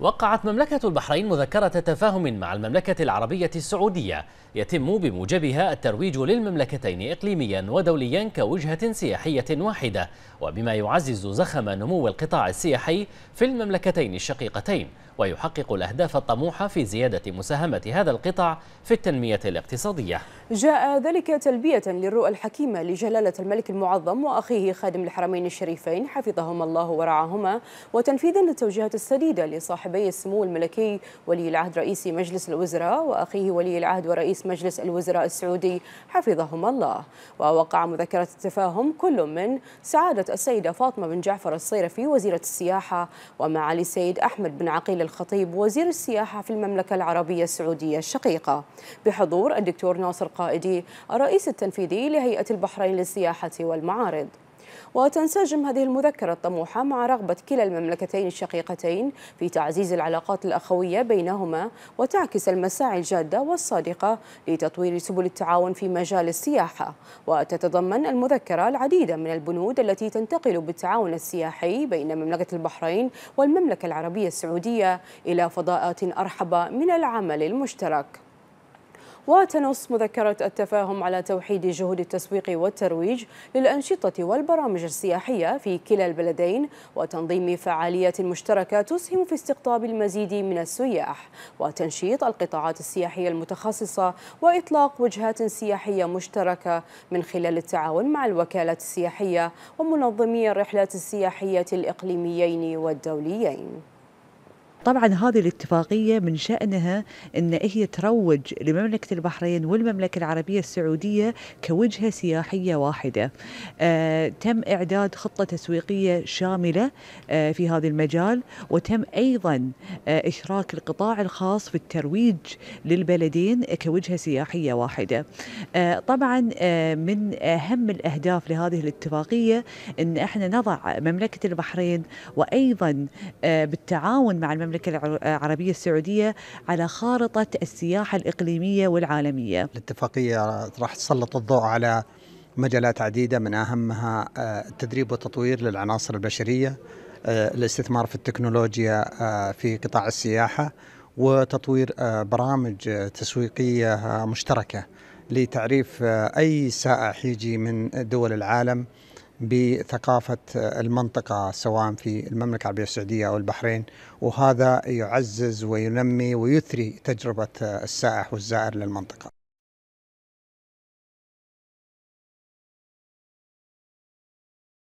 وقعت مملكة البحرين مذكرة تفاهم مع المملكة العربية السعودية يتم بموجبها الترويج للمملكتين إقليميا ودوليا كوجهة سياحية واحدة وبما يعزز زخم نمو القطاع السياحي في المملكتين الشقيقتين ويحقق الأهداف الطموحة في زيادة مساهمة هذا القطاع في التنمية الاقتصادية جاء ذلك تلبية للرؤى الحكيمة لجلالة الملك المعظم وأخيه خادم الحرمين الشريفين حفظهما الله ورعاهما وتنفيذا للتوجيهات السديدة لصاحبي السمو الملكي ولي العهد رئيس مجلس الوزراء وأخيه ولي العهد ورئيس مجلس الوزراء السعودي حفظهما الله ووقع مذكرة التفاهم كل من سعادة السيدة فاطمة بن جعفر الصيرفي وزيرة السياحة ومعالي السيد أحمد بن عقيل الخطيب وزير السياحة في المملكة العربية السعودية الشقيقة بحضور الدكتور ناصر قائدي الرئيس التنفيذي لهيئة البحرين للسياحة والمعارض وتنسجم هذه المذكرة الطموحة مع رغبة كلا المملكتين الشقيقتين في تعزيز العلاقات الأخوية بينهما وتعكس المساعي الجادة والصادقة لتطوير سبل التعاون في مجال السياحة وتتضمن المذكرة العديد من البنود التي تنتقل بالتعاون السياحي بين مملكة البحرين والمملكة العربية السعودية إلى فضاءات أرحب من العمل المشترك وتنص مذكرة التفاهم على توحيد جهود التسويق والترويج للأنشطة والبرامج السياحية في كلا البلدين وتنظيم فعاليات مشتركة تسهم في استقطاب المزيد من السياح وتنشيط القطاعات السياحية المتخصصة وإطلاق وجهات سياحية مشتركة من خلال التعاون مع الوكالات السياحية ومنظمي الرحلات السياحية الإقليميين والدوليين طبعا هذه الاتفاقية من شأنها أن هي تروج لمملكة البحرين والمملكة العربية السعودية كوجهة سياحية واحدة آه تم إعداد خطة تسويقية شاملة آه في هذا المجال وتم أيضا آه إشراك القطاع الخاص في الترويج للبلدين كوجهة سياحية واحدة آه طبعا آه من أهم الأهداف لهذه الاتفاقية أن احنا نضع مملكة البحرين وأيضا آه بالتعاون مع المملكة المملكة العربية السعودية على خارطة السياحة الإقليمية والعالمية الاتفاقية راح تسلط الضوء على مجالات عديدة من أهمها آه، التدريب والتطوير للعناصر البشرية آه، الاستثمار في التكنولوجيا آه، في قطاع السياحة وتطوير برامج تسويقية مشتركة لتعريف أي سائح يجي من دول العالم بثقافة المنطقة سواء في المملكة العربية السعودية أو البحرين وهذا يعزز وينمي ويثري تجربة السائح والزائر للمنطقة